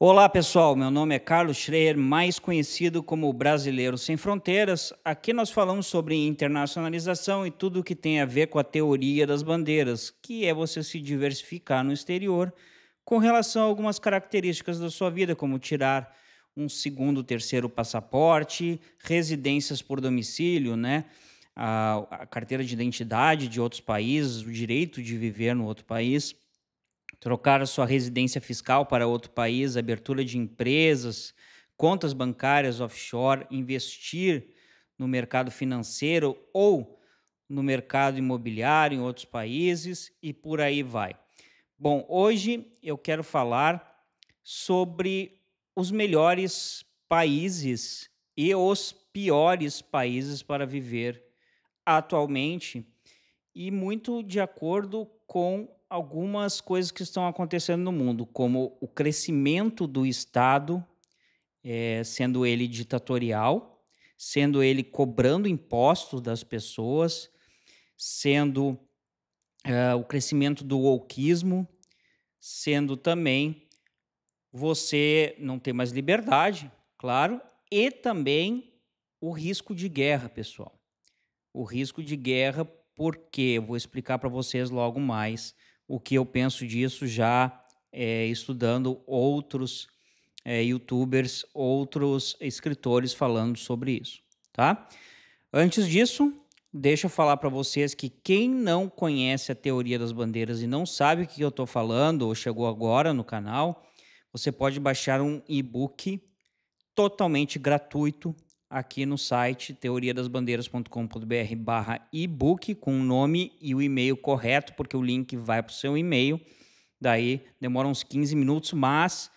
Olá pessoal, meu nome é Carlos Schreier, mais conhecido como Brasileiro Sem Fronteiras. Aqui nós falamos sobre internacionalização e tudo o que tem a ver com a teoria das bandeiras, que é você se diversificar no exterior com relação a algumas características da sua vida, como tirar um segundo, terceiro passaporte, residências por domicílio, né? A, a carteira de identidade de outros países, o direito de viver no outro país trocar sua residência fiscal para outro país, abertura de empresas, contas bancárias offshore, investir no mercado financeiro ou no mercado imobiliário em outros países e por aí vai. Bom, hoje eu quero falar sobre os melhores países e os piores países para viver atualmente e muito de acordo com algumas coisas que estão acontecendo no mundo, como o crescimento do Estado, é, sendo ele ditatorial, sendo ele cobrando impostos das pessoas, sendo é, o crescimento do wokeismo, sendo também você não ter mais liberdade, claro, e também o risco de guerra, pessoal. O risco de guerra, porque vou explicar para vocês logo mais o que eu penso disso já é, estudando outros é, youtubers, outros escritores falando sobre isso, tá? Antes disso, deixa eu falar para vocês que quem não conhece a teoria das bandeiras e não sabe o que eu estou falando ou chegou agora no canal, você pode baixar um e-book totalmente gratuito aqui no site teoriadasbandeiras.com.br barra ebook com o nome e o e-mail correto, porque o link vai para o seu e-mail. Daí demora uns 15 minutos, mas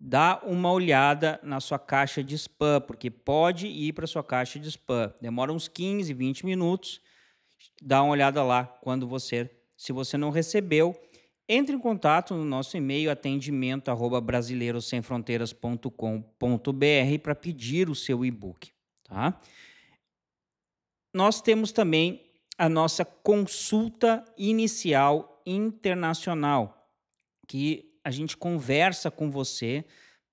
dá uma olhada na sua caixa de spam, porque pode ir para sua caixa de spam. Demora uns 15, 20 minutos. Dá uma olhada lá quando você, se você não recebeu, entre em contato no nosso e-mail atendimento@brasileirosemfronteiras.com.br para pedir o seu e-book. Tá? Nós temos também a nossa consulta inicial internacional, que a gente conversa com você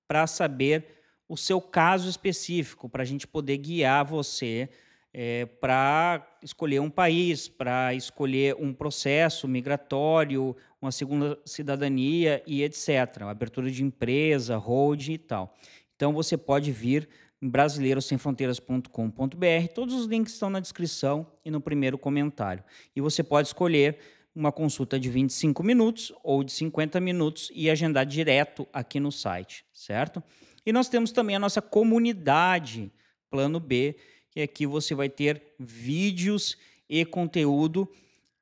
para saber o seu caso específico, para a gente poder guiar você é, para escolher um país, para escolher um processo migratório, uma segunda cidadania e etc. Abertura de empresa, holding e tal. Então você pode vir brasileirosemfronteiras.com.br. Todos os links estão na descrição e no primeiro comentário. E você pode escolher uma consulta de 25 minutos ou de 50 minutos e agendar direto aqui no site, certo? E nós temos também a nossa comunidade Plano B, que aqui você vai ter vídeos e conteúdo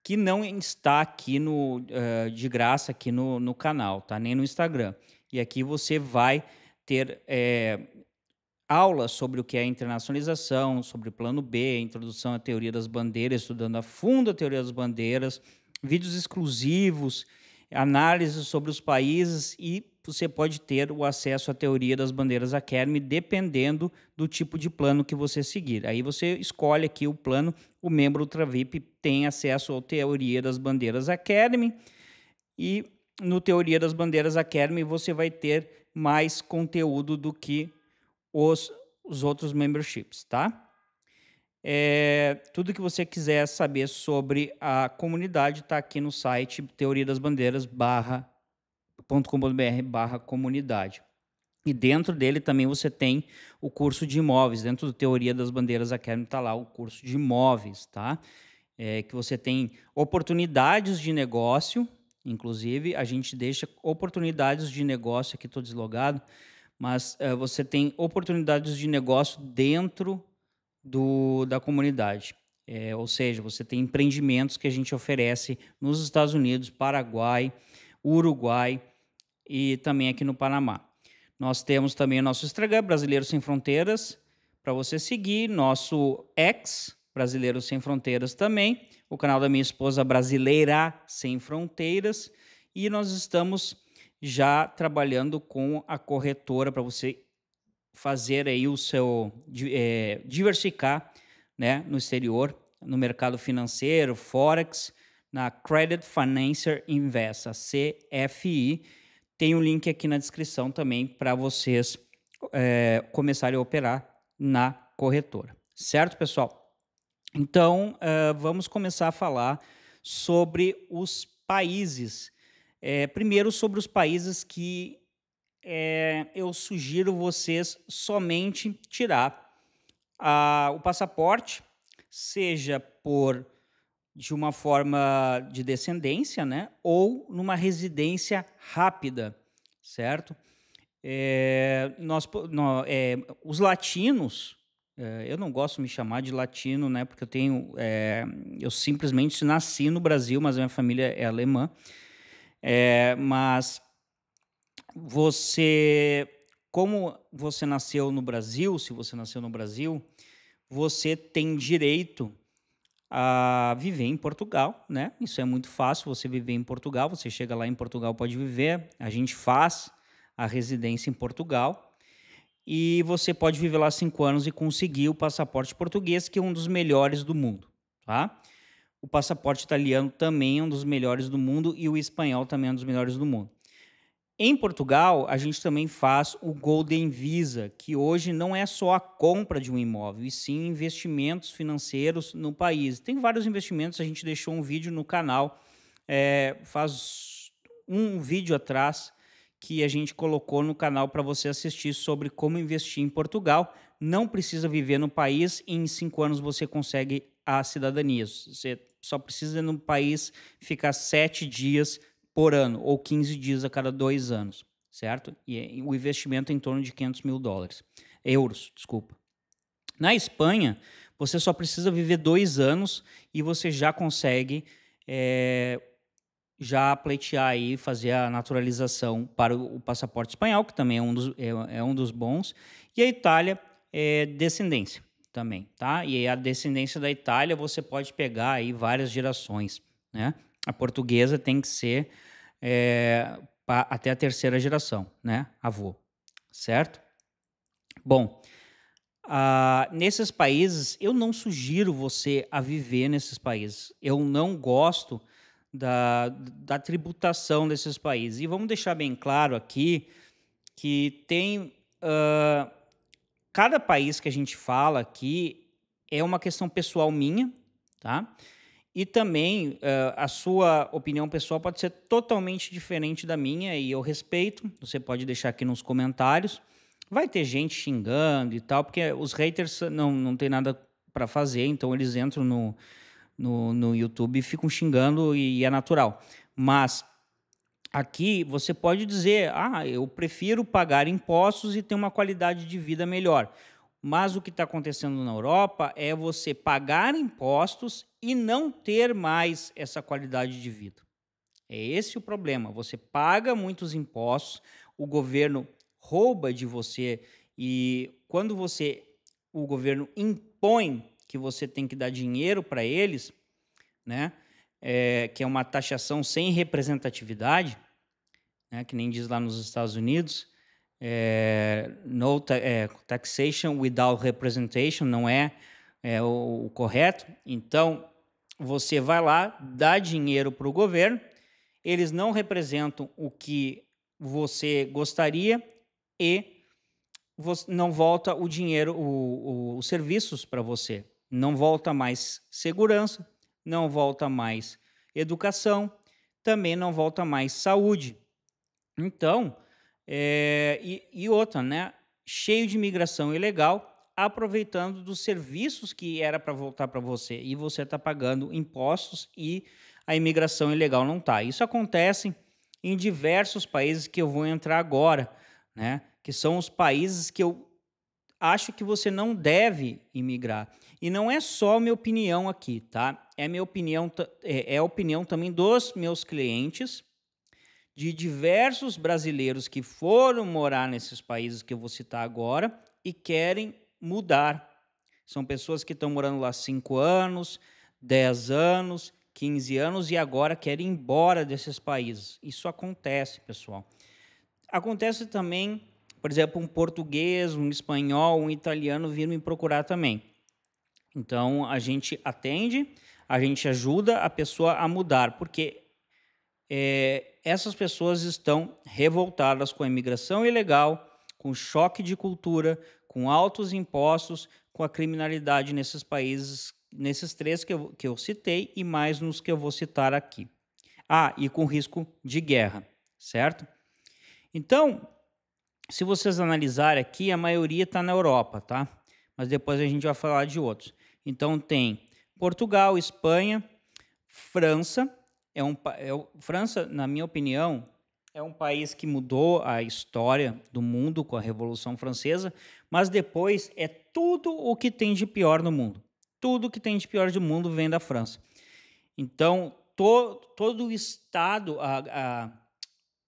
que não está aqui no uh, de graça aqui no, no canal, tá? Nem no Instagram. E aqui você vai ter é, aulas sobre o que é internacionalização, sobre plano B, introdução à teoria das bandeiras, estudando a fundo a teoria das bandeiras, vídeos exclusivos, análises sobre os países e você pode ter o acesso à teoria das bandeiras Academy dependendo do tipo de plano que você seguir. Aí você escolhe aqui o plano, o membro Ultra VIP tem acesso à teoria das bandeiras Academy e no Teoria das Bandeiras Academy você vai ter mais conteúdo do que os, os outros memberships, tá? É, tudo que você quiser saber sobre a comunidade está aqui no site teoriadasbandeiras.com.br barra comunidade. E dentro dele também você tem o curso de imóveis. Dentro do Teoria das Bandeiras Academy está lá o curso de imóveis, tá? É, que você tem oportunidades de negócio, inclusive a gente deixa oportunidades de negócio, aqui estou deslogado, mas é, você tem oportunidades de negócio dentro do, da comunidade. É, ou seja, você tem empreendimentos que a gente oferece nos Estados Unidos, Paraguai, Uruguai e também aqui no Panamá. Nós temos também o nosso Instagram, Brasileiros Sem Fronteiras, para você seguir, nosso ex, Brasileiros Sem Fronteiras também, o canal da minha esposa Brasileira Sem Fronteiras, e nós estamos já trabalhando com a corretora para você fazer aí o seu é, diversificar, né, no exterior, no mercado financeiro, forex, na Credit Financier Investa CFI. Tem o um link aqui na descrição também para vocês é, começarem a operar na corretora, certo, pessoal? Então, eh, vamos começar a falar sobre os países é, primeiro, sobre os países que é, eu sugiro vocês somente tirar a, o passaporte, seja por de uma forma de descendência, né? Ou numa residência rápida, certo? É, nós, no, é, os latinos, é, eu não gosto de me chamar de latino, né? Porque eu tenho, é, eu simplesmente nasci no Brasil, mas minha família é alemã. É, mas você, como você nasceu no Brasil, se você nasceu no Brasil, você tem direito a viver em Portugal, né? Isso é muito fácil, você viver em Portugal, você chega lá em Portugal, pode viver. A gente faz a residência em Portugal e você pode viver lá cinco anos e conseguir o passaporte português, que é um dos melhores do mundo, tá? O passaporte italiano também é um dos melhores do mundo e o espanhol também é um dos melhores do mundo. Em Portugal, a gente também faz o Golden Visa, que hoje não é só a compra de um imóvel, e sim investimentos financeiros no país. Tem vários investimentos, a gente deixou um vídeo no canal, é, faz um vídeo atrás, que a gente colocou no canal para você assistir sobre como investir em Portugal. Não precisa viver no país e em cinco anos você consegue a cidadania. Você só precisa, no país, ficar sete dias por ano, ou 15 dias a cada dois anos, certo? E o investimento é em torno de 500 mil dólares. Euros, desculpa. Na Espanha, você só precisa viver dois anos e você já consegue é, já pleitear aí, fazer a naturalização para o, o passaporte espanhol, que também é um dos, é, é um dos bons. E a Itália é descendência também, tá? E a descendência da Itália você pode pegar aí várias gerações, né? A portuguesa tem que ser é, até a terceira geração, né? Avô, certo? Bom, ah, nesses países, eu não sugiro você a viver nesses países. Eu não gosto da, da tributação desses países. E vamos deixar bem claro aqui que tem uh, Cada país que a gente fala aqui é uma questão pessoal minha, tá? E também uh, a sua opinião pessoal pode ser totalmente diferente da minha e eu respeito. Você pode deixar aqui nos comentários. Vai ter gente xingando e tal, porque os haters não, não tem nada para fazer, então eles entram no, no, no YouTube e ficam xingando e é natural. Mas aqui você pode dizer, ah, eu prefiro pagar impostos e ter uma qualidade de vida melhor. Mas o que está acontecendo na Europa é você pagar impostos e não ter mais essa qualidade de vida. É esse o problema. Você paga muitos impostos, o governo rouba de você e quando você o governo impõe que você tem que dar dinheiro para eles, né? é, que é uma taxação sem representatividade, né, que nem diz lá nos Estados Unidos, é, no ta é, taxation without representation, não é, é o, o correto. Então, você vai lá, dá dinheiro para o governo, eles não representam o que você gostaria e não volta o dinheiro, os serviços para você. Não volta mais segurança, não volta mais educação, também não volta mais saúde. Então, é, e, e outra, né? Cheio de imigração ilegal, aproveitando dos serviços que era para voltar para você e você está pagando impostos e a imigração ilegal não está. Isso acontece em diversos países que eu vou entrar agora, né? Que são os países que eu acho que você não deve imigrar. E não é só minha opinião aqui, tá? É minha opinião, é, é a opinião também dos meus clientes, de diversos brasileiros que foram morar nesses países que eu vou citar agora e querem mudar. São pessoas que estão morando lá 5 anos, 10 anos, 15 anos e agora querem ir embora desses países. Isso acontece, pessoal. Acontece também, por exemplo, um português, um espanhol, um italiano vindo me procurar também. Então, a gente atende, a gente ajuda a pessoa a mudar, porque é, essas pessoas estão revoltadas com a imigração ilegal, com choque de cultura, com altos impostos, com a criminalidade nesses países, nesses três que eu, que eu citei e mais nos que eu vou citar aqui. Ah, e com risco de guerra, certo? Então, se vocês analisarem aqui, a maioria está na Europa, tá? Mas depois a gente vai falar de outros. Então tem Portugal, Espanha, França. É um, é, França, na minha opinião, é um país que mudou a história do mundo com a Revolução Francesa, mas depois é tudo o que tem de pior no mundo. Tudo o que tem de pior do mundo vem da França. Então, to, todo o Estado, a, a,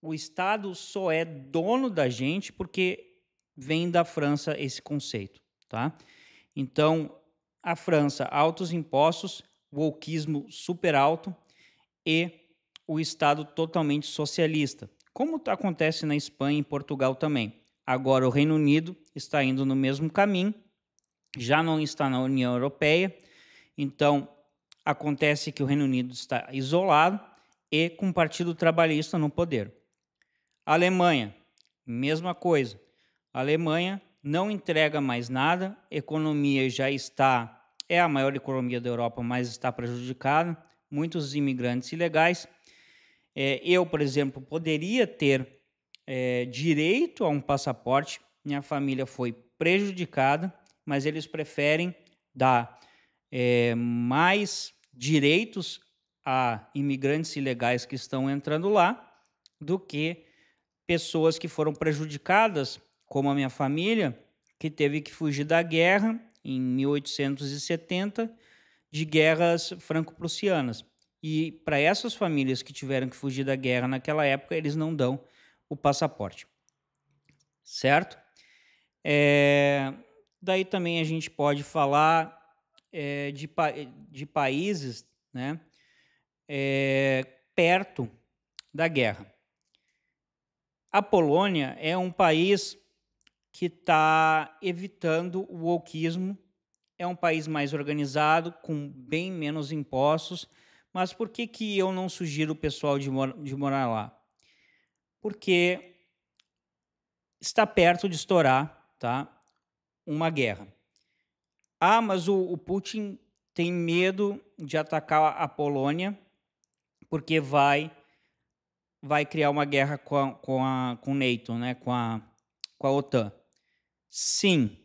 o Estado só é dono da gente porque vem da França esse conceito, tá? Então, a França, altos impostos, wokeismo super alto e o Estado totalmente socialista, como tá, acontece na Espanha e Portugal também. Agora o Reino Unido está indo no mesmo caminho, já não está na União Europeia, então acontece que o Reino Unido está isolado e com o Partido Trabalhista no poder. A Alemanha, mesma coisa. A Alemanha não entrega mais nada, economia já está, é a maior economia da Europa, mas está prejudicada, muitos imigrantes ilegais. É, eu, por exemplo, poderia ter é, direito a um passaporte, minha família foi prejudicada, mas eles preferem dar é, mais direitos a imigrantes ilegais que estão entrando lá do que pessoas que foram prejudicadas como a minha família, que teve que fugir da guerra em 1870, de guerras franco-prussianas. E para essas famílias que tiveram que fugir da guerra naquela época, eles não dão o passaporte. Certo? É... Daí também a gente pode falar é, de, pa de países né, é, perto da guerra. A Polônia é um país que está evitando o wokeismo. É um país mais organizado, com bem menos impostos. Mas por que, que eu não sugiro o pessoal de, mor de morar lá? Porque está perto de estourar tá, uma guerra. Ah, mas o, o Putin tem medo de atacar a Polônia porque vai vai criar uma guerra com a, com a com o NATO, né, com a com a OTAN. Sim,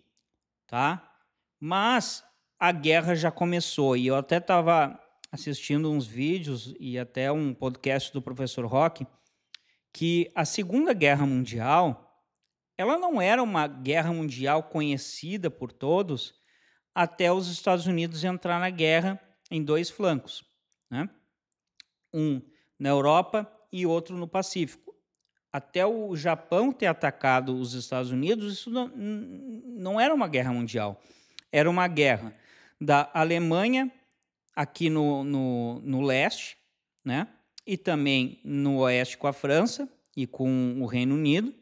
tá? Mas a guerra já começou e eu até estava assistindo uns vídeos e até um podcast do professor Rock que a Segunda Guerra Mundial ela não era uma guerra mundial conhecida por todos até os Estados Unidos entrar na guerra em dois flancos, né? Um na Europa e outro no Pacífico até o Japão ter atacado os Estados Unidos, isso não, não era uma guerra mundial. Era uma guerra da Alemanha aqui no, no, no leste, né? E também no oeste com a França e com o Reino Unido.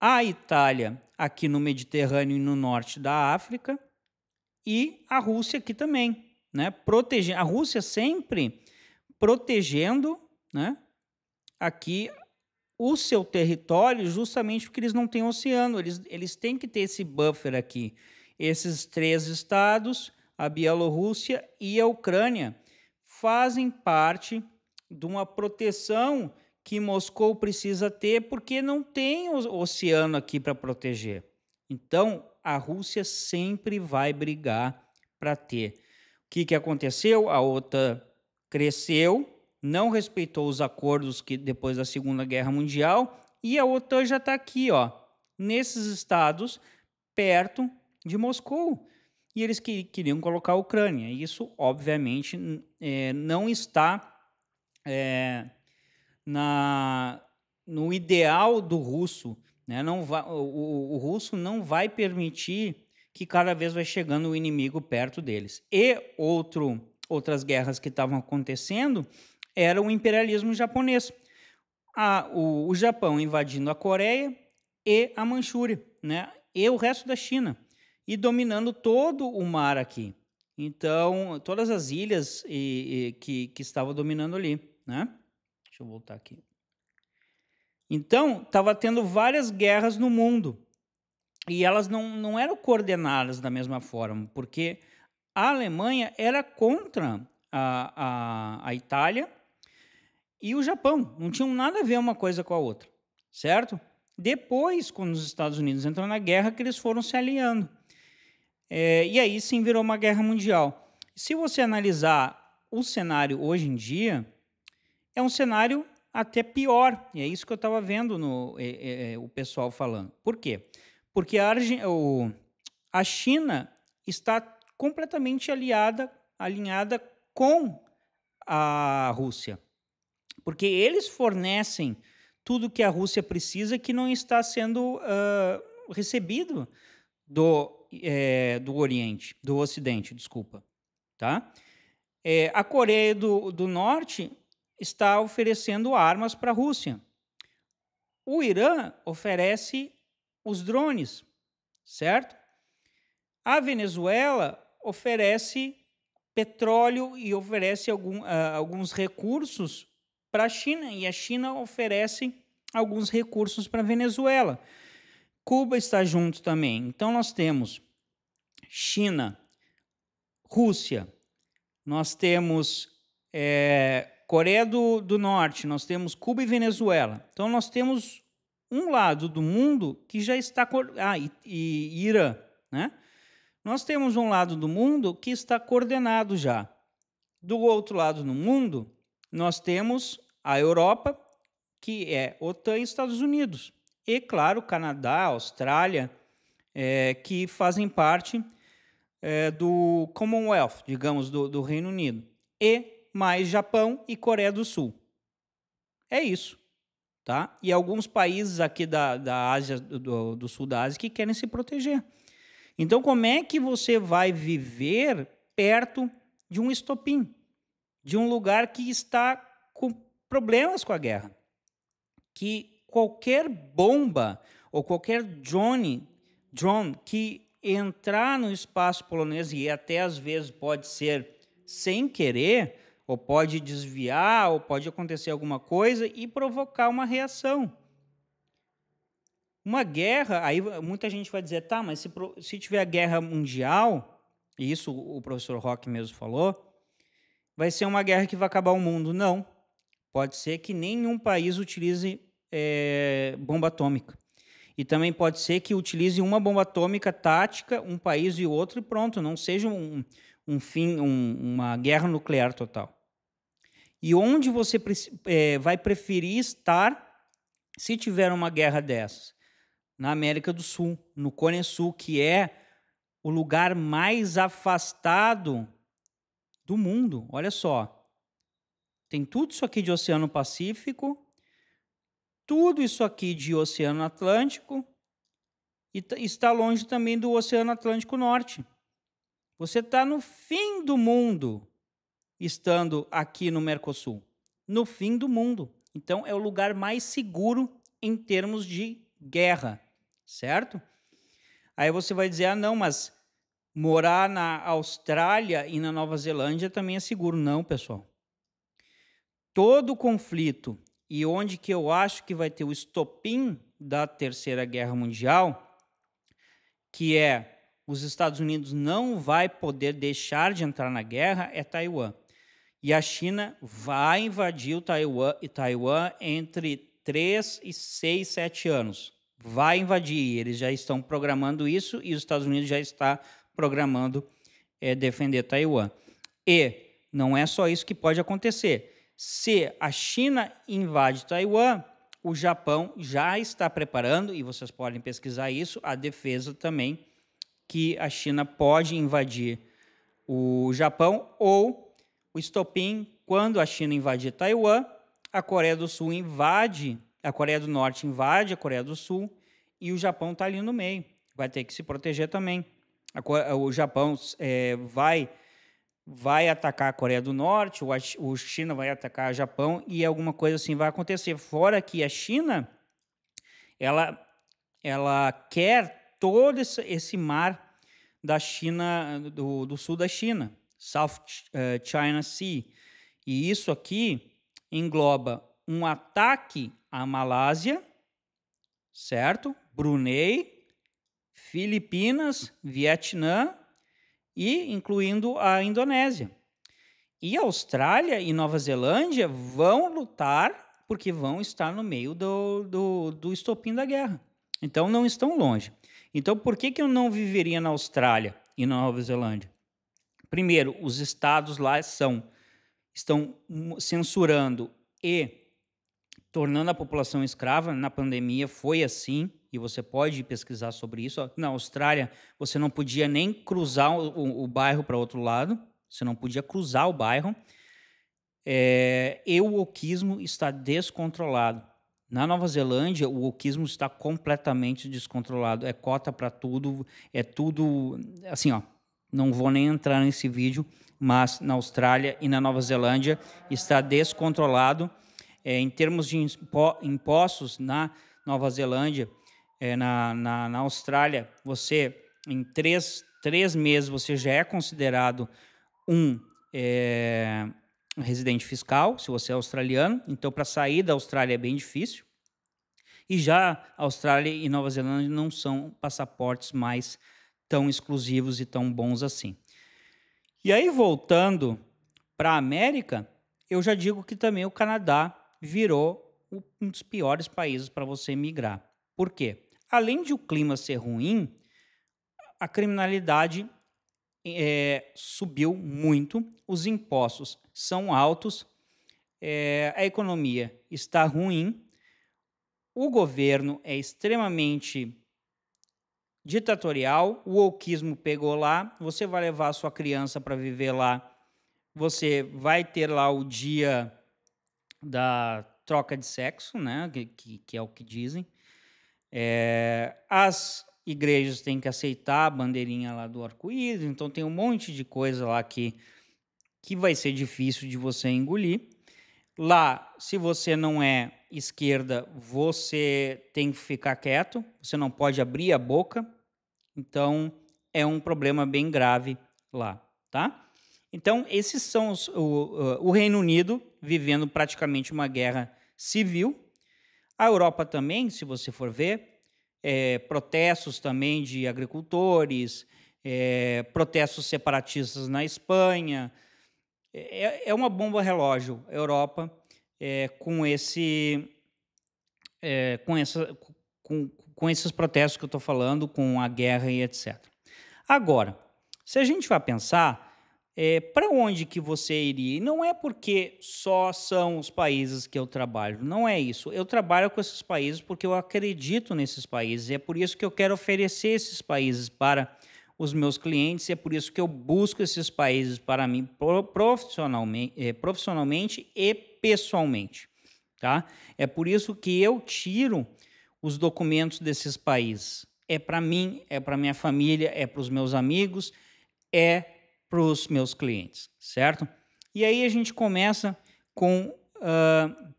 A Itália aqui no Mediterrâneo e no norte da África. E a Rússia aqui também, né? Protege... A Rússia sempre protegendo, né? Aqui o seu território justamente porque eles não têm oceano. Eles, eles têm que ter esse buffer aqui. Esses três estados, a Bielorrússia e a Ucrânia, fazem parte de uma proteção que Moscou precisa ter porque não tem o oceano aqui para proteger. Então, a Rússia sempre vai brigar para ter. O que, que aconteceu? A OTAN cresceu, não respeitou os acordos que depois da Segunda Guerra Mundial e a OTAN já está aqui, ó, nesses estados perto de Moscou. E eles que, queriam colocar a Ucrânia. Isso, obviamente, é, não está é, na, no ideal do russo. Né? Não vai, o, o russo não vai permitir que cada vez vai chegando o inimigo perto deles. E outro, outras guerras que estavam acontecendo era o imperialismo japonês. A, o, o, Japão invadindo a Coreia e a Manchúria, né? E o resto da China. E dominando todo o mar aqui. Então, todas as ilhas e, e, que, que estava dominando ali, né? Deixa eu voltar aqui. Então, estava tendo várias guerras no mundo. E elas não, não eram coordenadas da mesma forma, porque a Alemanha era contra a, a, a Itália e o Japão. Não tinham nada a ver uma coisa com a outra, certo? Depois, quando os Estados Unidos entraram na guerra, que eles foram se aliando. É, e aí sim virou uma guerra mundial. Se você analisar o cenário hoje em dia, é um cenário até pior. E é isso que eu estava vendo no, é, é, é, o pessoal falando. Por quê? Porque a, o, a China está completamente aliada, alinhada com a Rússia porque eles fornecem tudo que a Rússia precisa que não está sendo uh, recebido do, é, do Oriente, do Ocidente, desculpa. Tá? É, a Coreia do, do Norte está oferecendo armas para a Rússia. O Irã oferece os drones, certo? A Venezuela oferece petróleo e oferece algum, uh, alguns recursos para a China e a China oferece alguns recursos para a Venezuela. Cuba está junto também. Então nós temos China, Rússia, nós temos é, Coreia do, do Norte, nós temos Cuba e Venezuela. Então nós temos um lado do mundo que já está. Ah, e, e Irã, né? Nós temos um lado do mundo que está coordenado já. Do outro lado do mundo, nós temos a Europa, que é OTAN e Estados Unidos. E, claro, Canadá, Austrália, é, que fazem parte é, do Commonwealth, digamos, do, do Reino Unido. E mais Japão e Coreia do Sul. É isso. Tá? E alguns países aqui da, da Ásia, do, do sul da Ásia, que querem se proteger. Então, como é que você vai viver perto de um estopim? de um lugar que está com problemas com a guerra. Que qualquer bomba ou qualquer drone, drone que entrar no espaço polonês e até às vezes pode ser sem querer, ou pode desviar, ou pode acontecer alguma coisa e provocar uma reação. Uma guerra, aí muita gente vai dizer, tá, mas se, se tiver guerra mundial, e isso o professor Rock mesmo falou, vai ser uma guerra que vai acabar o mundo. Não. Pode ser que nenhum país utilize é, bomba atômica. E também pode ser que utilize uma bomba atômica tática, um país e outro, e pronto, não seja um, um fim, um, uma guerra nuclear total. E onde você é, vai preferir estar se tiver uma guerra dessas? Na América do Sul, no Cone Sul, que é o lugar mais afastado do mundo. Olha só. Tem tudo isso aqui de Oceano Pacífico, tudo isso aqui de Oceano Atlântico e está longe também do Oceano Atlântico Norte. Você está no fim do mundo estando aqui no Mercosul. No fim do mundo. Então é o lugar mais seguro em termos de guerra, certo? Aí você vai dizer: ah, não, mas morar na Austrália e na Nova Zelândia também é seguro, não, pessoal. Todo conflito e onde que eu acho que vai ter o estopim da Terceira Guerra Mundial, que é os Estados Unidos não vai poder deixar de entrar na guerra, é Taiwan. E a China vai invadir o Taiwan e Taiwan entre 3 e 6, 7 anos. Vai invadir. Eles já estão programando isso e os Estados Unidos já está programando é, defender Taiwan. E não é só isso que pode acontecer. Se a China invade Taiwan, o Japão já está preparando, e vocês podem pesquisar isso, a defesa também que a China pode invadir o Japão ou o estopim quando a China invadir Taiwan, a Coreia do Sul invade, a Coreia do Norte invade a Coreia do Sul e o Japão está ali no meio. Vai ter que se proteger também o Japão é, vai vai atacar a Coreia do Norte, o a China vai atacar o Japão e alguma coisa assim vai acontecer. Fora que a China, ela ela quer todo esse, esse mar da China do, do sul da China, South é, China Sea, e isso aqui engloba um ataque à Malásia, certo? Brunei, Filipinas, Vietnã e incluindo a Indonésia. E Austrália e Nova Zelândia vão lutar porque vão estar no meio do, do, do estopim da guerra. Então não estão longe. Então por que, que eu não viveria na Austrália e na Nova Zelândia? Primeiro, os estados lá são estão censurando e tornando a população escrava. Na pandemia foi assim e você pode pesquisar sobre isso. Na Austrália, você não podia nem cruzar o, o, o bairro para outro lado, você não podia cruzar o bairro. É, e o oquismo está descontrolado. Na Nova Zelândia, o oquismo está completamente descontrolado. É cota para tudo, é tudo. Assim, ó, não vou nem entrar nesse vídeo, mas na Austrália e na Nova Zelândia está descontrolado. É, em termos de impostos na Nova Zelândia, é, na, na, na Austrália, você em três, três meses você já é considerado um é, residente fiscal, se você é australiano. Então, para sair da Austrália é bem difícil. E já Austrália e Nova Zelândia não são passaportes mais tão exclusivos e tão bons assim. E aí, voltando para a América, eu já digo que também o Canadá virou um dos piores países para você migrar. Por quê? Além de o clima ser ruim, a criminalidade é, subiu muito, os impostos são altos, é, a economia está ruim, o governo é extremamente ditatorial, o wokeismo pegou lá, você vai levar a sua criança para viver lá, você vai ter lá o dia da troca de sexo, né, que, que é o que dizem, é, as igrejas têm que aceitar a bandeirinha lá do arco-íris, então tem um monte de coisa lá que, que vai ser difícil de você engolir. Lá, se você não é esquerda, você tem que ficar quieto, você não pode abrir a boca. Então, é um problema bem grave lá, tá? Então, esses são os, o, o Reino Unido vivendo praticamente uma guerra civil, a Europa também, se você for ver, é, protestos também de agricultores, é, protestos separatistas na Espanha. É, é, é uma bomba relógio, a Europa, é, com, esse, é, com, essa, com, com esses protestos que eu estou falando, com a guerra e etc. Agora, se a gente vai pensar, é, para onde que você iria? E não é porque só são os países que eu trabalho, não é isso. Eu trabalho com esses países porque eu acredito nesses países, é por isso que eu quero oferecer esses países para os meus clientes, é por isso que eu busco esses países para mim profissionalmente, é, profissionalmente e pessoalmente, tá? É por isso que eu tiro os documentos desses países. É para mim, é para minha família, é para os meus amigos, é para os meus clientes, certo? E aí a gente começa com. Uh,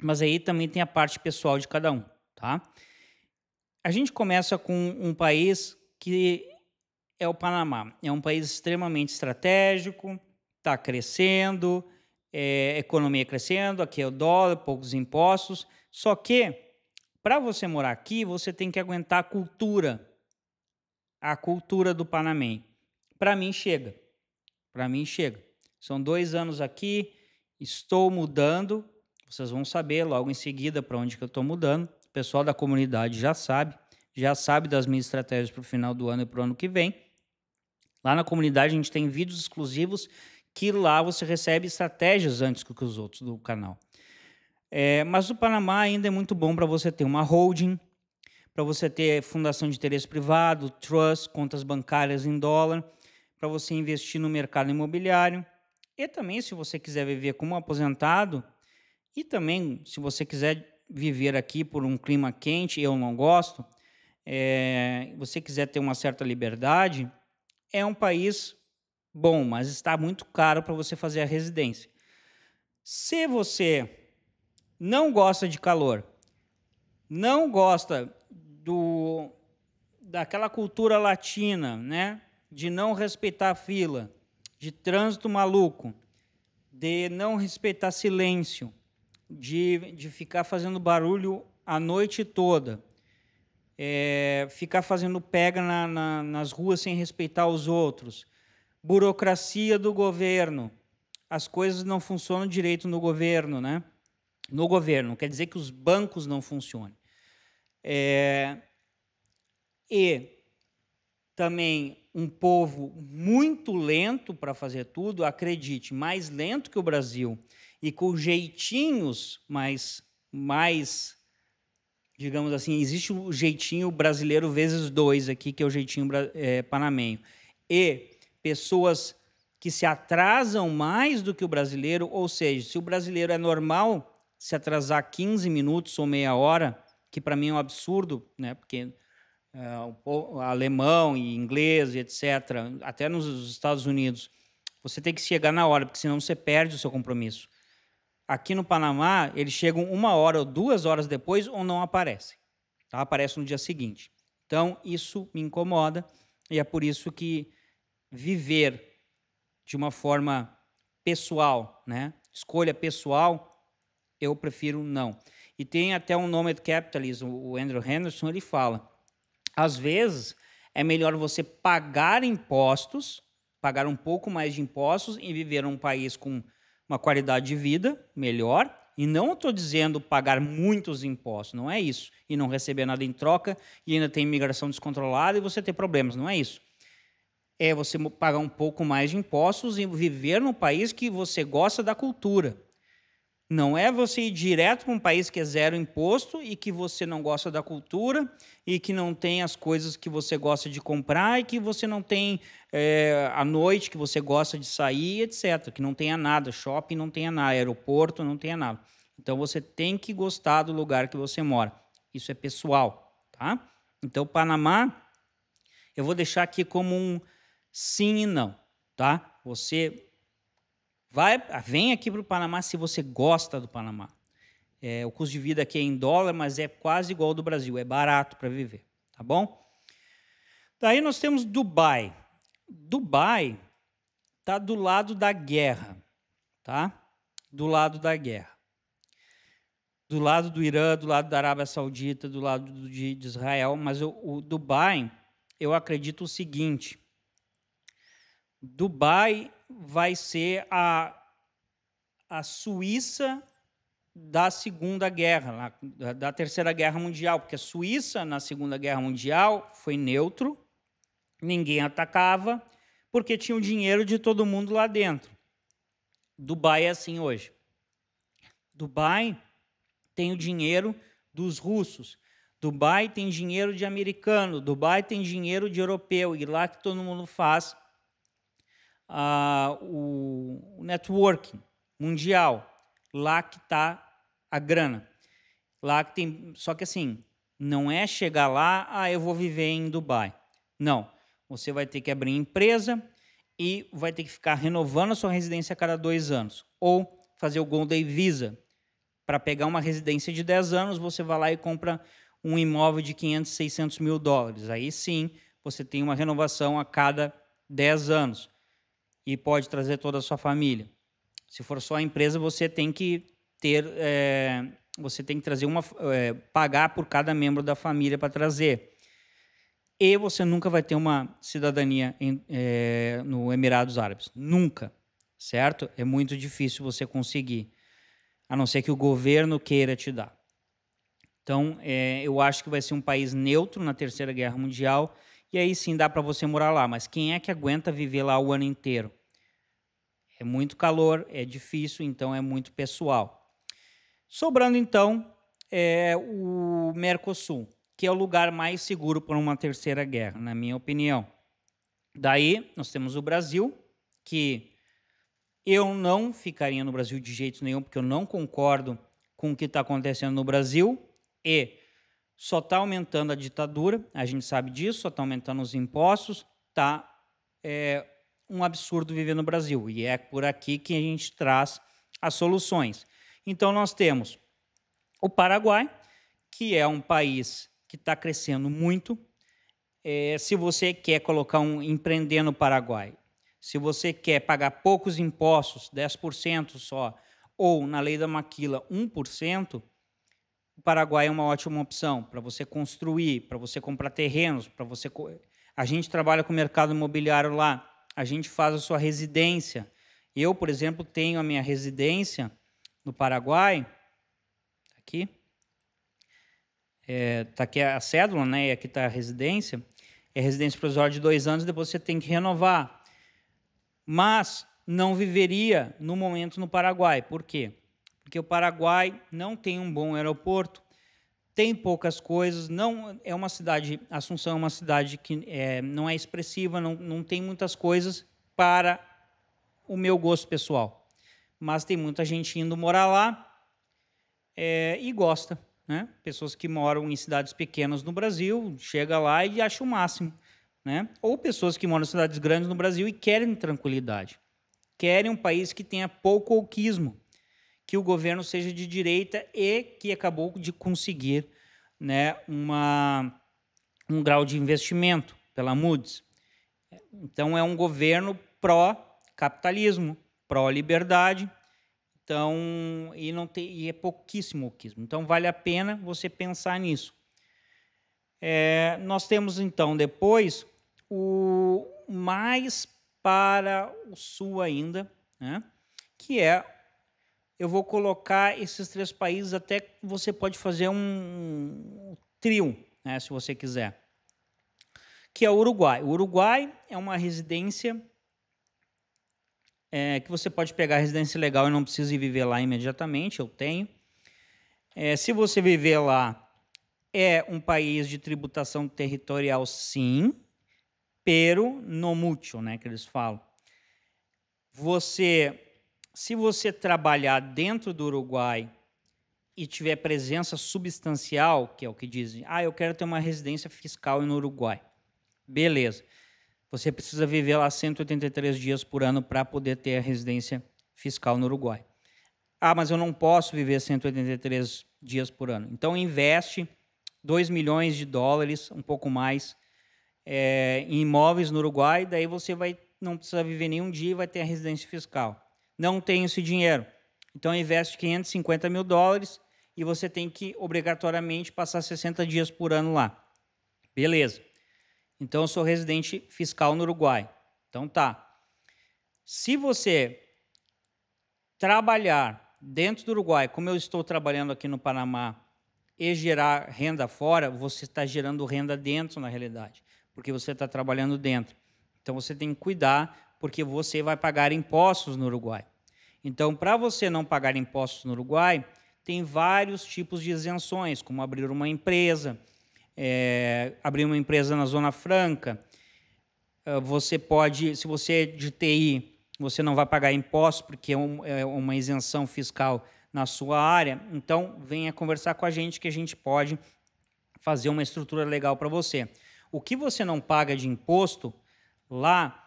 mas aí também tem a parte pessoal de cada um, tá? A gente começa com um país que é o Panamá. É um país extremamente estratégico, está crescendo, é, economia crescendo, aqui é o dólar, poucos impostos. Só que, para você morar aqui, você tem que aguentar a cultura, a cultura do Panamá. Para mim, chega. Para mim chega. São dois anos aqui, estou mudando. Vocês vão saber logo em seguida para onde que eu estou mudando. O pessoal da comunidade já sabe, já sabe das minhas estratégias para o final do ano e para o ano que vem. Lá na comunidade a gente tem vídeos exclusivos que lá você recebe estratégias antes que os outros do canal. É, mas o Panamá ainda é muito bom para você ter uma holding, para você ter fundação de interesse privado, trust, contas bancárias em dólar para você investir no mercado imobiliário. E também, se você quiser viver como aposentado, e também, se você quiser viver aqui por um clima quente, eu não gosto, é, você quiser ter uma certa liberdade, é um país bom, mas está muito caro para você fazer a residência. Se você não gosta de calor, não gosta do daquela cultura latina, né? de não respeitar fila, de trânsito maluco, de não respeitar silêncio, de, de ficar fazendo barulho a noite toda, é, ficar fazendo pega na, na, nas ruas sem respeitar os outros, burocracia do governo, as coisas não funcionam direito no governo, né? No governo, quer dizer que os bancos não funcionam. É, e também um povo muito lento para fazer tudo, acredite, mais lento que o Brasil e com jeitinhos mais mais digamos assim, existe o jeitinho brasileiro vezes dois aqui, que é o jeitinho é, panamenho. E pessoas que se atrasam mais do que o brasileiro, ou seja, se o brasileiro é normal se atrasar 15 minutos ou meia hora, que para mim é um absurdo, né? Porque é, alemão e inglês, e etc., até nos Estados Unidos, você tem que chegar na hora, porque senão você perde o seu compromisso. Aqui no Panamá, eles chegam uma hora ou duas horas depois ou não aparecem. Tá? Aparece no dia seguinte. Então, isso me incomoda e é por isso que viver de uma forma pessoal, né? escolha pessoal, eu prefiro não. E tem até um nome capitalismo, o Andrew Henderson, ele fala às vezes, é melhor você pagar impostos, pagar um pouco mais de impostos e viver um país com uma qualidade de vida melhor. E não estou dizendo pagar muitos impostos, não é isso. E não receber nada em troca, e ainda ter imigração descontrolada e você ter problemas, não é isso. É você pagar um pouco mais de impostos e viver num país que você gosta da cultura, não é você ir direto para um país que é zero imposto e que você não gosta da cultura e que não tem as coisas que você gosta de comprar e que você não tem é, a noite que você gosta de sair, etc. Que não tenha nada, shopping não tenha nada, aeroporto não tenha nada. Então você tem que gostar do lugar que você mora. Isso é pessoal, tá? Então Panamá, eu vou deixar aqui como um sim e não, tá? Você Vai, vem aqui para o Panamá se você gosta do Panamá. É, o custo de vida aqui é em dólar, mas é quase igual ao do Brasil. É barato para viver, tá bom? Daí nós temos Dubai. Dubai está do lado da guerra, tá? Do lado da guerra. Do lado do Irã, do lado da Arábia Saudita, do lado de Israel, mas o, o Dubai, eu acredito o seguinte: Dubai vai ser a, a Suíça da Segunda Guerra, da, Terceira Guerra Mundial, porque a Suíça, na Segunda Guerra Mundial, foi neutro, ninguém atacava, porque tinha o dinheiro de todo mundo lá dentro. Dubai é assim hoje. Dubai tem o dinheiro dos russos. Dubai tem dinheiro de americano, Dubai tem dinheiro de europeu, e lá que todo mundo faz o, o networking mundial, lá que está a grana. Lá que tem. Só que assim, não é chegar lá, ah, eu vou viver em Dubai. Não. Você vai ter que abrir empresa e vai ter que ficar renovando a sua residência a cada dois anos. Ou fazer o Golden Visa. Para pegar uma residência de 10 anos, você vai lá e compra um imóvel de 500, 600 mil dólares. Aí sim, você tem uma renovação a cada 10 anos e pode trazer toda a sua família. Se for só a empresa, você tem que ter, é, você tem que trazer uma, é, pagar por cada membro da família para trazer. E você nunca vai ter uma cidadania em, é, no Emirados Árabes, nunca, certo? É muito difícil você conseguir, a não ser que o governo queira te dar. Então, é, eu acho que vai ser um país neutro na Terceira Guerra Mundial e aí sim dá para você morar lá, mas quem é que aguenta viver lá o ano inteiro? É muito calor, é difícil, então é muito pessoal. Sobrando então é o Mercosul, que é o lugar mais seguro para uma terceira guerra, na minha opinião. Daí nós temos o Brasil, que eu não ficaria no Brasil de jeito nenhum, porque eu não concordo com o que está acontecendo no Brasil e só está aumentando a ditadura, a gente sabe disso, só está aumentando os impostos, está é, um absurdo viver no Brasil. E é por aqui que a gente traz as soluções. Então, nós temos o Paraguai, que é um país que está crescendo muito. É, se você quer colocar um empreender no Paraguai, se você quer pagar poucos impostos, 10% só, ou na lei da maquila, 1%, o Paraguai é uma ótima opção para você construir, para você comprar terrenos, para você. A gente trabalha com o mercado imobiliário lá, a gente faz a sua residência. Eu, por exemplo, tenho a minha residência no Paraguai, aqui, é, tá aqui a cédula, né? E aqui está a residência. É residência provisória de dois anos, depois você tem que renovar. Mas não viveria no momento no Paraguai. Por quê? porque o Paraguai não tem um bom aeroporto, tem poucas coisas, não é uma cidade, Assunção é uma cidade que é, não é expressiva, não, não tem muitas coisas para o meu gosto pessoal. Mas tem muita gente indo morar lá é, e gosta. Né? Pessoas que moram em cidades pequenas no Brasil, chega lá e acha o máximo. Né? Ou pessoas que moram em cidades grandes no Brasil e querem tranquilidade. Querem um país que tenha pouco alquismo que o governo seja de direita e que acabou de conseguir né, uma, um grau de investimento pela Moody's. Então, é um governo pró-capitalismo, pró-liberdade, então, e, não tem, e é pouquíssimo wokeismo. Então, vale a pena você pensar nisso. É, nós temos, então, depois, o mais para o sul ainda, né, que é eu vou colocar esses três países, até você pode fazer um trio, né, se você quiser, que é o Uruguai. O Uruguai é uma residência é, que você pode pegar residência legal e não precisa ir viver lá imediatamente, eu tenho. É, se você viver lá, é um país de tributação territorial, sim, pero no mucho, né, que eles falam. Você se você trabalhar dentro do Uruguai e tiver presença substancial, que é o que dizem, ah, eu quero ter uma residência fiscal no Uruguai. Beleza. Você precisa viver lá 183 dias por ano para poder ter a residência fiscal no Uruguai. Ah, mas eu não posso viver 183 dias por ano. Então investe 2 milhões de dólares, um pouco mais, é, em imóveis no Uruguai, daí você vai não precisa viver nenhum dia e vai ter a residência fiscal não tem esse dinheiro. Então investe 550 mil dólares e você tem que obrigatoriamente passar 60 dias por ano lá. Beleza. Então eu sou residente fiscal no Uruguai. Então tá. Se você trabalhar dentro do Uruguai, como eu estou trabalhando aqui no Panamá, e gerar renda fora, você está gerando renda dentro na realidade, porque você está trabalhando dentro. Então você tem que cuidar porque você vai pagar impostos no Uruguai. Então, para você não pagar impostos no Uruguai, tem vários tipos de isenções, como abrir uma empresa, é, abrir uma empresa na Zona Franca. Ah, você pode, se você é de TI, você não vai pagar impostos, porque é, é uma isenção fiscal na sua área. Então, venha conversar com a gente que a gente pode fazer uma estrutura legal para você. O que você não paga de imposto lá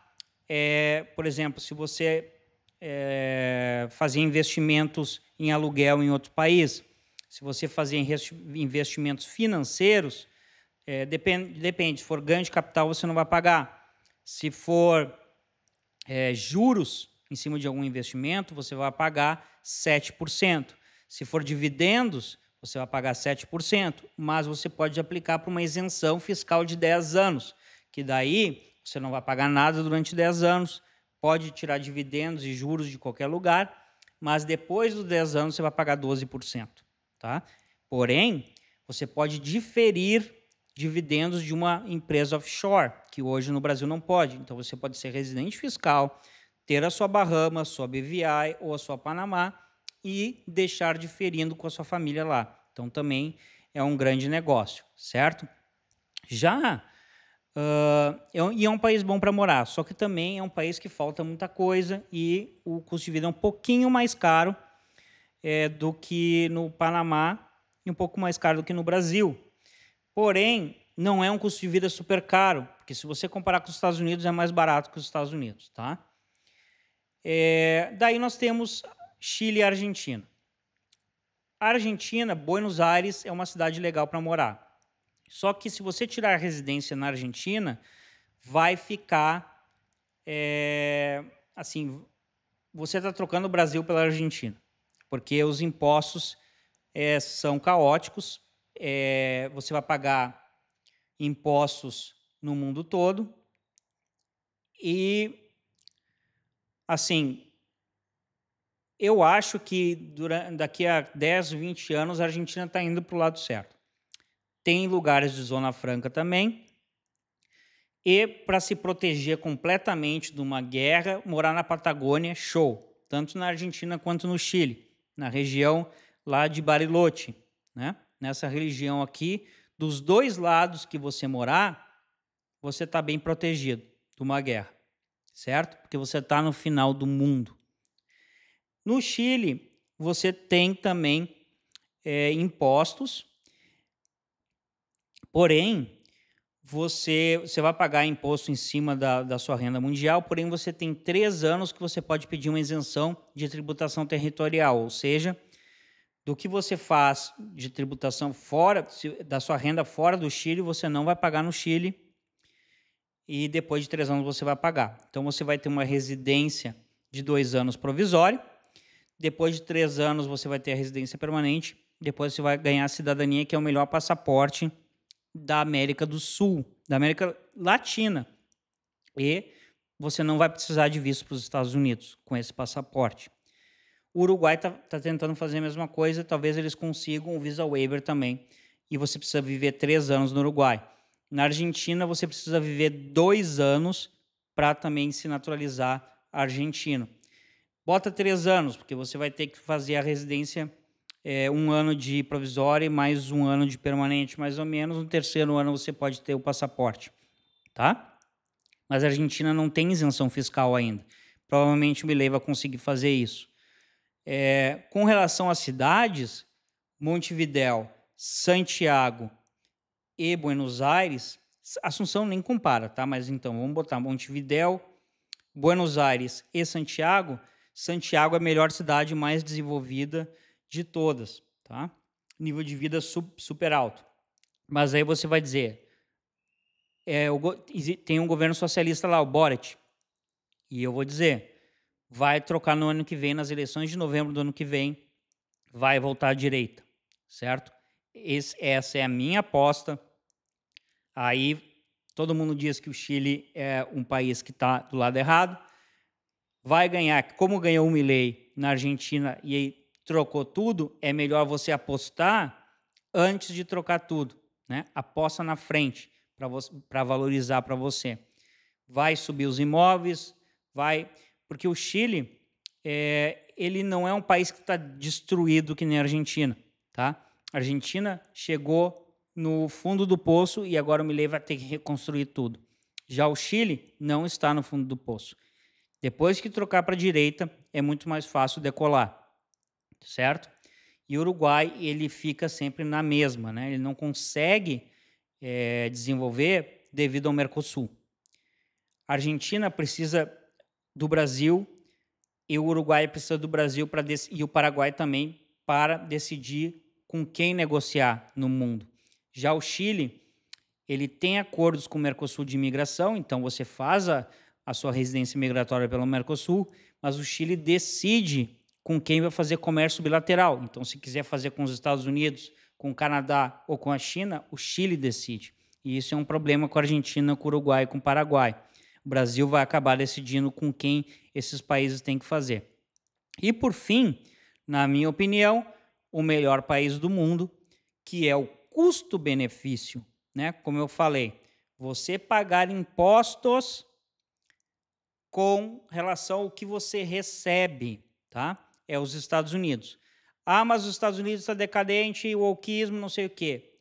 é, por exemplo, se você é, fazia investimentos em aluguel em outro país, se você fazia investimentos financeiros, é, depende, depende, se for ganho de capital, você não vai pagar. Se for é, juros em cima de algum investimento, você vai pagar 7%. Se for dividendos, você vai pagar 7%, mas você pode aplicar para uma isenção fiscal de 10 anos, que daí você não vai pagar nada durante 10 anos, pode tirar dividendos e juros de qualquer lugar, mas depois dos 10 anos você vai pagar 12%. Tá? Porém, você pode diferir dividendos de uma empresa offshore, que hoje no Brasil não pode. Então você pode ser residente fiscal, ter a sua a sua BVI ou a sua Panamá e deixar diferindo com a sua família lá. Então também é um grande negócio, certo? Já Uh, e é um país bom para morar, só que também é um país que falta muita coisa e o custo de vida é um pouquinho mais caro é, do que no Panamá e um pouco mais caro do que no Brasil. Porém, não é um custo de vida super caro, porque se você comparar com os Estados Unidos, é mais barato que os Estados Unidos. Tá? É, daí nós temos Chile e Argentina. A Argentina, Buenos Aires, é uma cidade legal para morar. Só que se você tirar a residência na Argentina, vai ficar é, assim, você está trocando o Brasil pela Argentina, porque os impostos é, são caóticos. É, você vai pagar impostos no mundo todo e assim eu acho que durante, daqui a 10, 20 anos a Argentina está indo para o lado certo tem lugares de zona franca também. E para se proteger completamente de uma guerra, morar na Patagônia, show, tanto na Argentina quanto no Chile, na região lá de Bariloche, né? Nessa região aqui, dos dois lados que você morar, você está bem protegido de uma guerra, certo? Porque você está no final do mundo. No Chile, você tem também é, impostos Porém, você, você vai pagar imposto em cima da, da sua renda mundial, porém você tem três anos que você pode pedir uma isenção de tributação territorial, ou seja, do que você faz de tributação fora da sua renda fora do Chile, você não vai pagar no Chile e depois de três anos você vai pagar. Então você vai ter uma residência de dois anos provisória, depois de três anos você vai ter a residência permanente, depois você vai ganhar a cidadania, que é o melhor passaporte da América do Sul, da América Latina. E você não vai precisar de visto para os Estados Unidos com esse passaporte. O Uruguai está tá tentando fazer a mesma coisa, talvez eles consigam o Visa Waiver também, e você precisa viver três anos no Uruguai. Na Argentina, você precisa viver dois anos para também se naturalizar argentino. Bota três anos, porque você vai ter que fazer a residência é, um ano de provisório e mais um ano de permanente, mais ou menos. No terceiro ano você pode ter o passaporte, tá? Mas a Argentina não tem isenção fiscal ainda. Provavelmente o Milei vai conseguir fazer isso. É, com relação às cidades, Montevideo Santiago e Buenos Aires, Assunção nem compara, tá? Mas então, vamos botar Montevideo Buenos Aires e Santiago. Santiago é a melhor cidade mais desenvolvida de todas, tá? Nível de vida super alto. Mas aí você vai dizer, é, tem um governo socialista lá, o Boric, e eu vou dizer, vai trocar no ano que vem, nas eleições de novembro do ano que vem, vai voltar à direita, certo? Esse, essa é a minha aposta. Aí todo mundo diz que o Chile é um país que está do lado errado. Vai ganhar, como ganhou o Milley na Argentina e trocou tudo, é melhor você apostar antes de trocar tudo. Né? Aposta na frente para valorizar para você. Vai subir os imóveis, vai. Porque o Chile, é, ele não é um país que está destruído que nem a Argentina. Tá? A Argentina chegou no fundo do poço e agora o Milei vai ter que reconstruir tudo. Já o Chile não está no fundo do poço. Depois que trocar para a direita, é muito mais fácil decolar certo? E o Uruguai ele fica sempre na mesma, né? Ele não consegue é, desenvolver devido ao Mercosul. A Argentina precisa do Brasil e o Uruguai precisa do Brasil para e o Paraguai também para decidir com quem negociar no mundo. Já o Chile, ele tem acordos com o Mercosul de imigração, então você faz a, a sua residência migratória pelo Mercosul, mas o Chile decide com quem vai fazer comércio bilateral. Então, se quiser fazer com os Estados Unidos, com o Canadá ou com a China, o Chile decide. E isso é um problema com a Argentina, com o Uruguai e com o Paraguai. O Brasil vai acabar decidindo com quem esses países têm que fazer. E por fim, na minha opinião, o melhor país do mundo, que é o custo-benefício, né? Como eu falei, você pagar impostos com relação ao que você recebe, tá? é os Estados Unidos. Ah, mas os Estados Unidos está decadente, o alquismo, não sei o quê.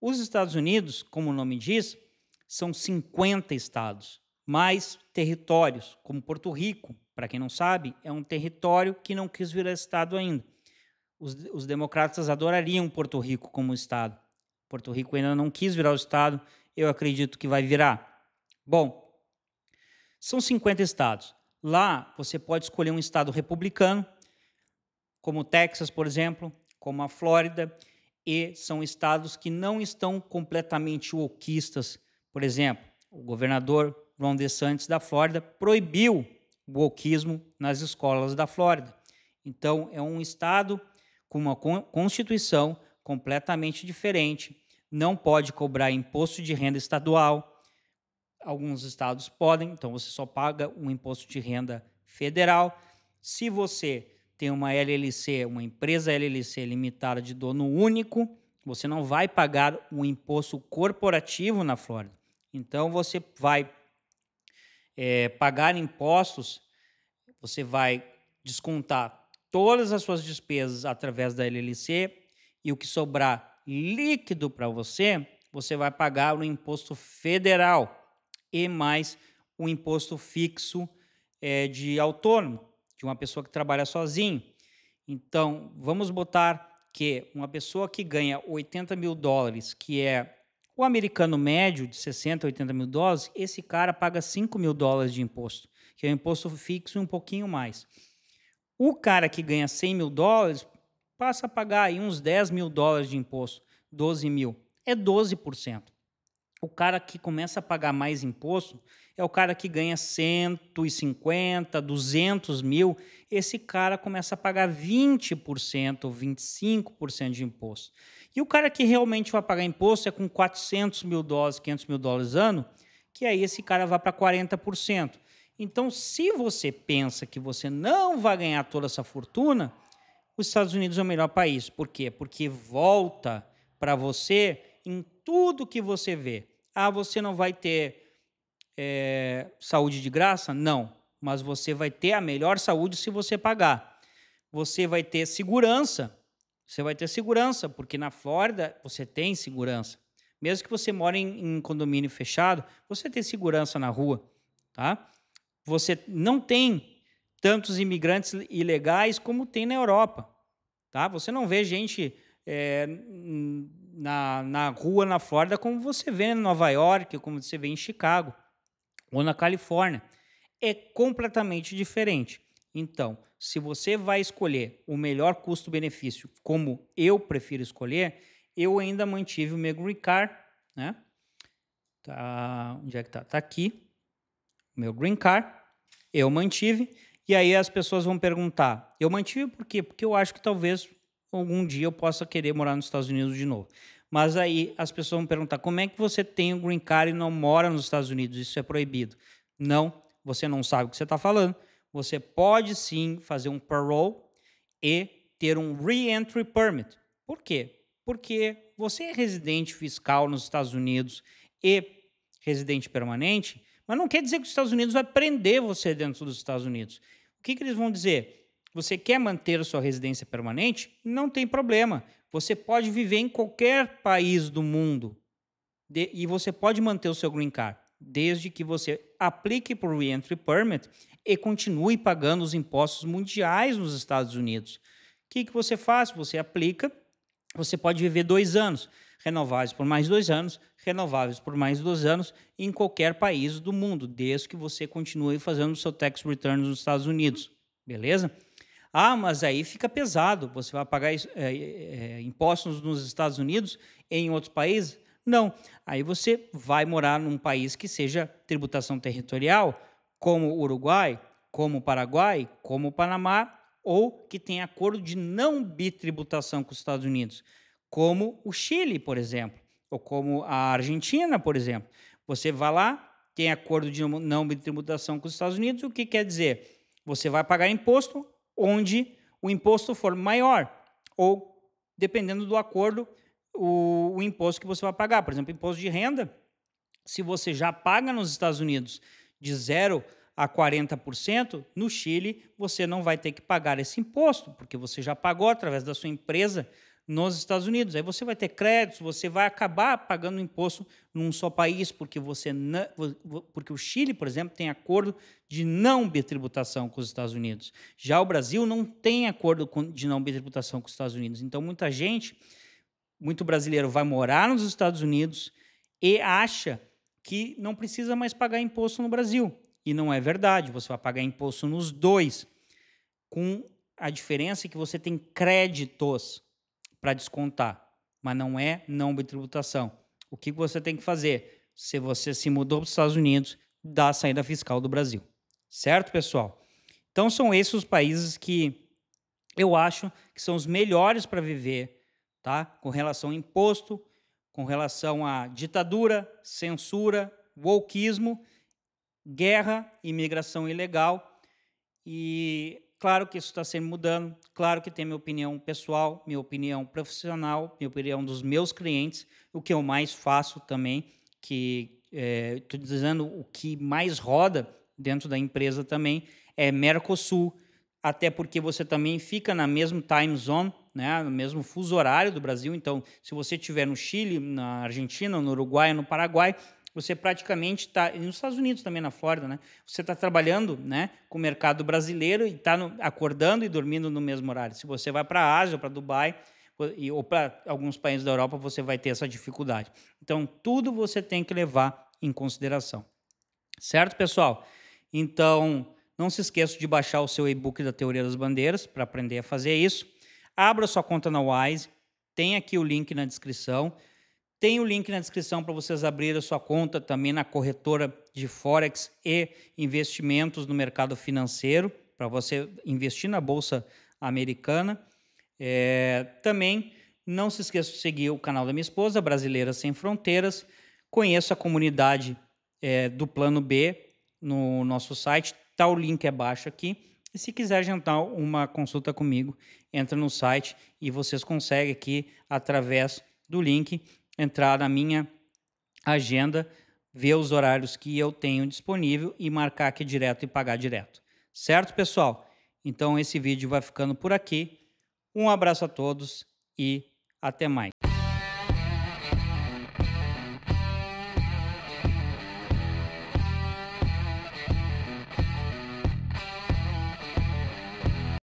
Os Estados Unidos, como o nome diz, são 50 estados, mais territórios, como Porto Rico, para quem não sabe, é um território que não quis virar estado ainda. Os, os democratas adorariam Porto Rico como estado. Porto Rico ainda não quis virar o estado, eu acredito que vai virar. Bom, são 50 estados. Lá você pode escolher um estado republicano, como Texas, por exemplo, como a Flórida, e são estados que não estão completamente wokeistas. Por exemplo, o governador Ron DeSantis da Flórida proibiu o wokeismo nas escolas da Flórida. Então, é um estado com uma constituição completamente diferente, não pode cobrar imposto de renda estadual. Alguns estados podem, então você só paga um imposto de renda federal. Se você tem uma LLC, uma empresa LLC limitada de dono único, você não vai pagar o um imposto corporativo na Flórida. Então você vai é, pagar impostos, você vai descontar todas as suas despesas através da LLC e o que sobrar líquido para você, você vai pagar o imposto federal e mais o imposto fixo é, de autônomo de uma pessoa que trabalha sozinho. Então, vamos botar que uma pessoa que ganha 80 mil dólares, que é o americano médio de 60, 80 mil dólares, esse cara paga 5 mil dólares de imposto, que é um imposto fixo e um pouquinho mais. O cara que ganha 100 mil dólares passa a pagar aí uns 10 mil dólares de imposto, 12 mil. É 12% o cara que começa a pagar mais imposto é o cara que ganha 150, 200 mil. Esse cara começa a pagar 20%, 25% de imposto. E o cara que realmente vai pagar imposto é com 400 mil dólares, 500 mil dólares ano, que aí esse cara vai para 40%. Então, se você pensa que você não vai ganhar toda essa fortuna, os Estados Unidos é o melhor país. Por quê? Porque volta para você em tudo que você vê. Ah, você não vai ter é, saúde de graça? Não. Mas você vai ter a melhor saúde se você pagar. Você vai ter segurança. Você vai ter segurança, porque na Flórida você tem segurança. Mesmo que você mora em, em condomínio fechado, você tem segurança na rua, tá? Você não tem tantos imigrantes ilegais como tem na Europa, tá? Você não vê gente é, na, na rua na Flórida, como você vê né, em Nova York, como você vê em Chicago ou na Califórnia. É completamente diferente. Então, se você vai escolher o melhor custo-benefício, como eu prefiro escolher, eu ainda mantive o meu green card, né? Tá, onde é que tá? Tá aqui. Meu green card, eu mantive. E aí as pessoas vão perguntar: eu mantive por quê? Porque eu acho que talvez algum dia eu possa querer morar nos Estados Unidos de novo. Mas aí as pessoas vão perguntar: como é que você tem um green card e não mora nos Estados Unidos? Isso é proibido. Não, você não sabe o que você está falando. Você pode sim fazer um parole e ter um re-entry permit. Por quê? Porque você é residente fiscal nos Estados Unidos e residente permanente, mas não quer dizer que os Estados Unidos vai prender você dentro dos Estados Unidos. O que, que eles vão dizer? Você quer manter a sua residência permanente? Não tem problema. Você pode viver em qualquer país do mundo de, e você pode manter o seu green card, desde que você aplique para o reentry permit e continue pagando os impostos mundiais nos Estados Unidos. O que, que você faz? Você aplica, você pode viver dois anos, renováveis por mais dois anos, renováveis por mais dois anos, em qualquer país do mundo, desde que você continue fazendo o seu tax return nos Estados Unidos. Beleza? Ah, mas aí fica pesado, você vai pagar é, é, é, impostos nos Estados Unidos em outros países? Não. Aí você vai morar num país que seja tributação territorial, como o Uruguai, como o Paraguai, como o Panamá, ou que tem acordo de não bitributação com os Estados Unidos, como o Chile, por exemplo, ou como a Argentina, por exemplo. Você vai lá, tem acordo de não bitributação com os Estados Unidos, o que quer dizer? Você vai pagar imposto onde o imposto for maior, ou dependendo do acordo, o, o imposto que você vai pagar. Por exemplo, imposto de renda, se você já paga nos Estados Unidos de 0 a 40%, no Chile você não vai ter que pagar esse imposto, porque você já pagou através da sua empresa nos Estados Unidos. Aí você vai ter créditos, você vai acabar pagando imposto num só país, porque você porque o Chile, por exemplo, tem acordo de não bitributação com os Estados Unidos. Já o Brasil não tem acordo de não bitributação com os Estados Unidos. Então muita gente, muito brasileiro vai morar nos Estados Unidos e acha que não precisa mais pagar imposto no Brasil. E não é verdade, você vai pagar imposto nos dois, com a diferença que você tem créditos para descontar, mas não é não tributação. O que você tem que fazer? Se você se mudou para os Estados Unidos, dá a saída fiscal do Brasil. Certo, pessoal? Então são esses os países que eu acho que são os melhores para viver, tá? Com relação a imposto, com relação a ditadura, censura, wokeismo, guerra, imigração ilegal e Claro que isso está sempre mudando, claro que tem minha opinião pessoal, minha opinião profissional, minha opinião dos meus clientes, o que eu mais faço também, que estou é, dizendo o que mais roda dentro da empresa também é Mercosul, até porque você também fica na mesma time zone, né, no mesmo fuso horário do Brasil. Então, se você estiver no Chile, na Argentina, no Uruguai, no Paraguai, você praticamente está. Nos Estados Unidos também, na Flórida, né? Você está trabalhando né, com o mercado brasileiro e está acordando e dormindo no mesmo horário. Se você vai para a Ásia ou para Dubai ou para alguns países da Europa, você vai ter essa dificuldade. Então, tudo você tem que levar em consideração. Certo, pessoal? Então, não se esqueça de baixar o seu e-book da Teoria das Bandeiras para aprender a fazer isso. Abra sua conta na Wise, tem aqui o link na descrição. Tem o link na descrição para vocês abrirem a sua conta também na corretora de Forex e investimentos no mercado financeiro, para você investir na Bolsa Americana. É, também não se esqueça de seguir o canal da minha esposa, Brasileiras Sem Fronteiras. Conheça a comunidade é, do Plano B no nosso site, tá o link abaixo aqui. E se quiser agendar uma consulta comigo, entra no site e vocês conseguem aqui através do link entrar na minha agenda, ver os horários que eu tenho disponível e marcar aqui direto e pagar direto. Certo, pessoal? Então esse vídeo vai ficando por aqui. Um abraço a todos e até mais.